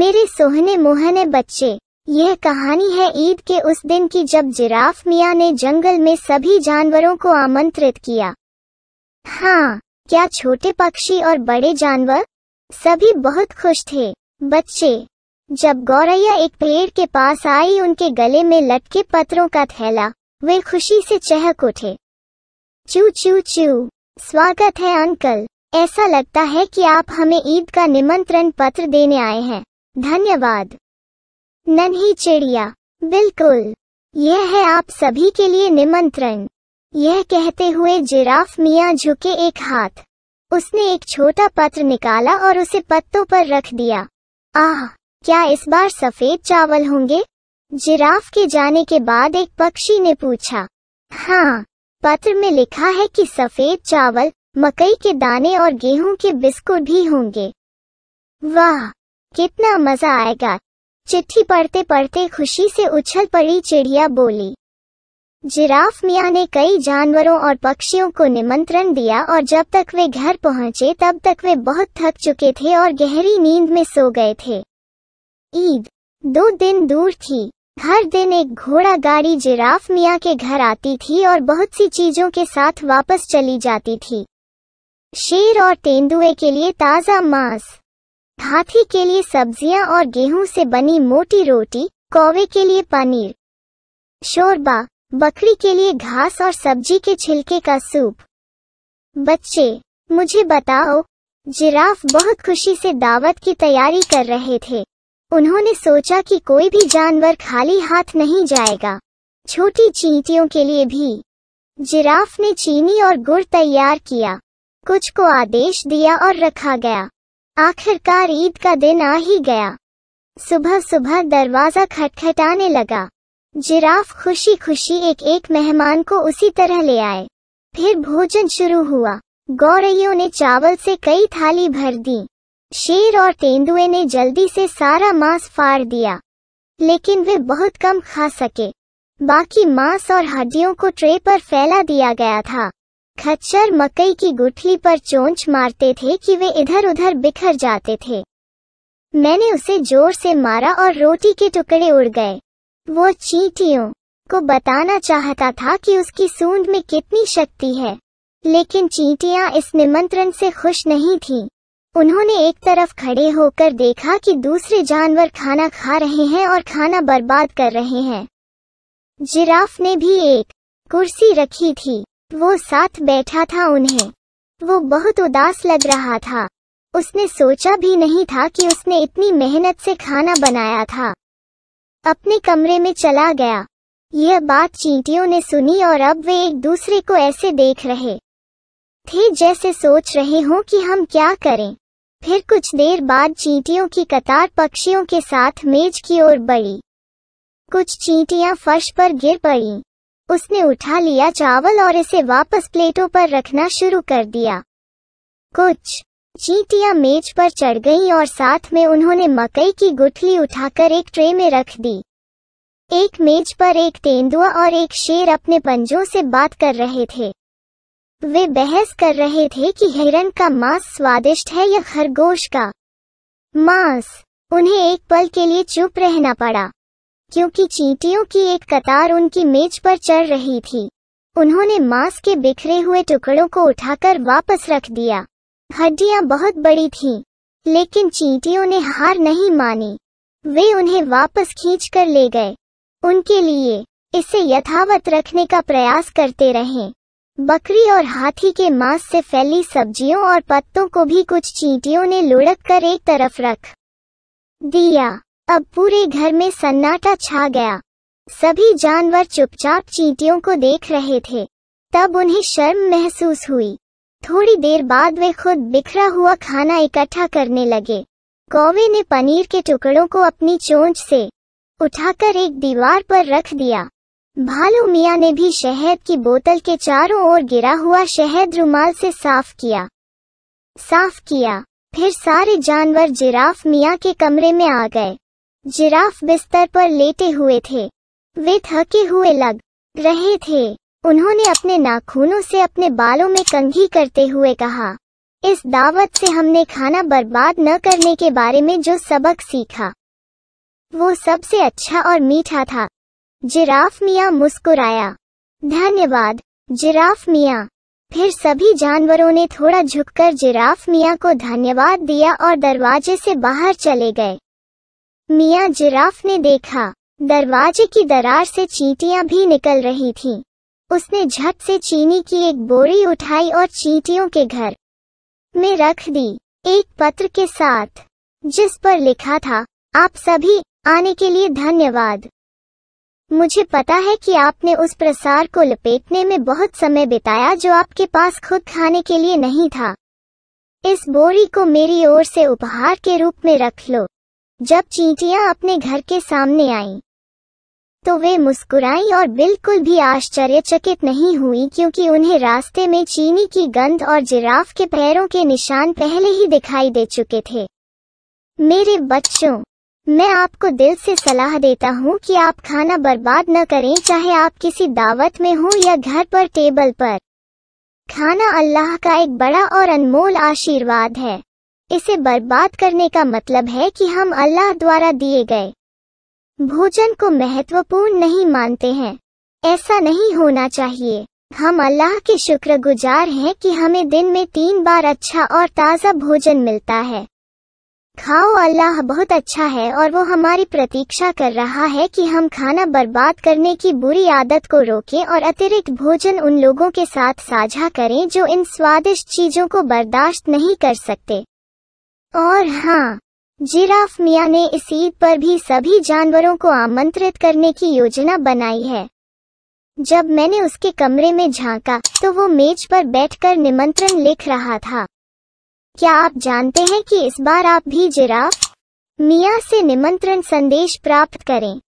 मेरे सोहने मोहने बच्चे यह कहानी है ईद के उस दिन की जब जिराफ मियाँ ने जंगल में सभी जानवरों को आमंत्रित किया हाँ क्या छोटे पक्षी और बड़े जानवर सभी बहुत खुश थे बच्चे जब गौरैया एक पेड़ के पास आई उनके गले में लटके पत्रों का थैला वे खुशी से चहक उठे चू चू चू स्वागत है अंकल ऐसा लगता है कि आप हमें ईद का निमंत्रण पत्र देने आए हैं धन्यवाद नन्ही चिड़िया बिल्कुल यह है आप सभी के लिए निमंत्रण यह कहते हुए जिराफ मियाँ झुके एक हाथ उसने एक छोटा पत्र निकाला और उसे पत्तों पर रख दिया आह क्या इस बार सफेद चावल होंगे जिराफ के जाने के बाद एक पक्षी ने पूछा हाँ पत्र में लिखा है कि सफेद चावल मकई के दाने और गेहूं के बिस्कुट भी होंगे वाह कितना मजा आएगा चिट्ठी पढ़ते पढ़ते खुशी से उछल पड़ी चिड़िया बोली जिराफ मिया ने कई जानवरों और पक्षियों को निमंत्रण दिया और जब तक वे घर पहुंचे तब तक वे बहुत थक चुके थे और गहरी नींद में सो गए थे ईद दो दिन दूर थी हर दिन एक घोड़ा गाड़ी जिराफ मिया के घर आती थी और बहुत सी चीजों के साथ वापस चली जाती थी शेर और तेंदुए के लिए ताज़ा मांस हाथी के लिए सब्जियां और गेहूं से बनी मोटी रोटी कौवे के लिए पनीर शोरबा बकरी के लिए घास और सब्जी के छिलके का सूप बच्चे मुझे बताओ जिराफ बहुत खुशी से दावत की तैयारी कर रहे थे उन्होंने सोचा कि कोई भी जानवर खाली हाथ नहीं जाएगा छोटी चींटियों के लिए भी जिराफ ने चीनी और गुड़ तैयार किया कुछ को आदेश दिया और रखा गया आखिरकार ईद का दिन आ ही गया सुबह सुबह दरवाजा खटखटाने लगा जिराफ खुशी खुशी एक एक मेहमान को उसी तरह ले आए फिर भोजन शुरू हुआ गौरैयों ने चावल से कई थाली भर दी शेर और तेंदुए ने जल्दी से सारा मांस फाड़ दिया लेकिन वे बहुत कम खा सके बाकी मांस और हड्डियों को ट्रे पर फैला दिया गया था खच्चर मकई की गुठली पर चोंच मारते थे कि वे इधर उधर बिखर जाते थे मैंने उसे जोर से मारा और रोटी के टुकड़े उड़ गए वो चींटियों को बताना चाहता था कि उसकी सूंद में कितनी शक्ति है लेकिन चींटियां इस निमंत्रण से खुश नहीं थीं। उन्होंने एक तरफ खड़े होकर देखा कि दूसरे जानवर खाना खा रहे हैं और खाना बर्बाद कर रहे हैं जिराफ ने भी एक कुर्सी रखी थी वो साथ बैठा था उन्हें वो बहुत उदास लग रहा था उसने सोचा भी नहीं था कि उसने इतनी मेहनत से खाना बनाया था अपने कमरे में चला गया यह बात चींटियों ने सुनी और अब वे एक दूसरे को ऐसे देख रहे थे जैसे सोच रहे हों कि हम क्या करें फिर कुछ देर बाद चींटियों की कतार पक्षियों के साथ मेज की ओर बढ़ी कुछ चींटियां फर्श पर गिर पड़ीं। उसने उठा लिया चावल और इसे वापस प्लेटों पर रखना शुरू कर दिया कुछ चींटियां मेज पर चढ़ गईं और साथ में उन्होंने मकई की गुठली उठाकर एक ट्रे में रख दी एक मेज पर एक तेंदुआ और एक शेर अपने पंजों से बात कर रहे थे वे बहस कर रहे थे कि हिरण का मांस स्वादिष्ट है या खरगोश का मांस उन्हें एक पल के लिए चुप रहना पड़ा क्योंकि चींटियों की एक कतार उनकी मेज पर चढ़ रही थी उन्होंने मांस के बिखरे हुए टुकड़ों को उठाकर वापस रख दिया हड्डियां बहुत बड़ी थीं, लेकिन चींटियों ने हार नहीं मानी वे उन्हें वापस खींच कर ले गए उनके लिए इसे यथावत रखने का प्रयास करते रहे बकरी और हाथी के मांस से फैली सब्जियों और पत्तों को भी कुछ चींटियों ने लुढ़क कर एक तरफ रख दिया अब पूरे घर में सन्नाटा छा गया सभी जानवर चुपचाप चींटियों को देख रहे थे तब उन्हें शर्म महसूस हुई थोड़ी देर बाद वे खुद बिखरा हुआ खाना इकट्ठा करने लगे कौवे ने पनीर के टुकड़ों को अपनी चोंच से उठाकर एक दीवार पर रख दिया भालू मियाँ ने भी शहद की बोतल के चारों ओर गिरा हुआ शहद रुमाल से साफ किया साफ किया फिर सारे जानवर जिराफ मियाँ के कमरे में आ गए जिराफ बिस्तर पर लेटे हुए थे वे थके हुए लग रहे थे उन्होंने अपने नाखूनों से अपने बालों में कंघी करते हुए कहा इस दावत से हमने खाना बर्बाद न करने के बारे में जो सबक सीखा वो सबसे अच्छा और मीठा था जिराफ मियाँ मुस्कुराया धन्यवाद जिराफ मियाँ फिर सभी जानवरों ने थोड़ा झुककर जिराफ मियाँ को धन्यवाद दिया और दरवाजे से बाहर चले गए मियाँ जिराफ ने देखा दरवाजे की दरार से चींटियां भी निकल रही थीं। उसने झट से चीनी की एक बोरी उठाई और चींटियों के घर में रख दी एक पत्र के साथ जिस पर लिखा था आप सभी आने के लिए धन्यवाद मुझे पता है कि आपने उस प्रसार को लपेटने में बहुत समय बिताया जो आपके पास खुद खाने के लिए नहीं था इस बोरी को मेरी ओर से उपहार के रूप में रख लो जब चींटियां अपने घर के सामने आईं, तो वे मुस्कुराई और बिल्कुल भी आश्चर्यचकित नहीं हुई क्योंकि उन्हें रास्ते में चीनी की गंध और जिराफ के पैरों के निशान पहले ही दिखाई दे चुके थे मेरे बच्चों मैं आपको दिल से सलाह देता हूँ कि आप खाना बर्बाद न करें चाहे आप किसी दावत में हो या घर पर टेबल पर खाना अल्लाह का एक बड़ा और अनमोल आशीर्वाद है इसे बर्बाद करने का मतलब है कि हम अल्लाह द्वारा दिए गए भोजन को महत्वपूर्ण नहीं मानते हैं ऐसा नहीं होना चाहिए हम अल्लाह के शुक्रगुजार हैं कि हमें दिन में तीन बार अच्छा और ताज़ा भोजन मिलता है खाओ अल्लाह बहुत अच्छा है और वो हमारी प्रतीक्षा कर रहा है कि हम खाना बर्बाद करने की बुरी आदत को रोकें और अतिरिक्त भोजन उन लोगों के साथ साझा करें जो इन स्वादिष्ट चीजों को बर्दाश्त नहीं कर सकते और हाँ जिराफ मिया ने इस ईद पर भी सभी जानवरों को आमंत्रित करने की योजना बनाई है जब मैंने उसके कमरे में झांका तो वो मेज पर बैठकर निमंत्रण लिख रहा था क्या आप जानते हैं कि इस बार आप भी जिराफ मिया से निमंत्रण संदेश प्राप्त करें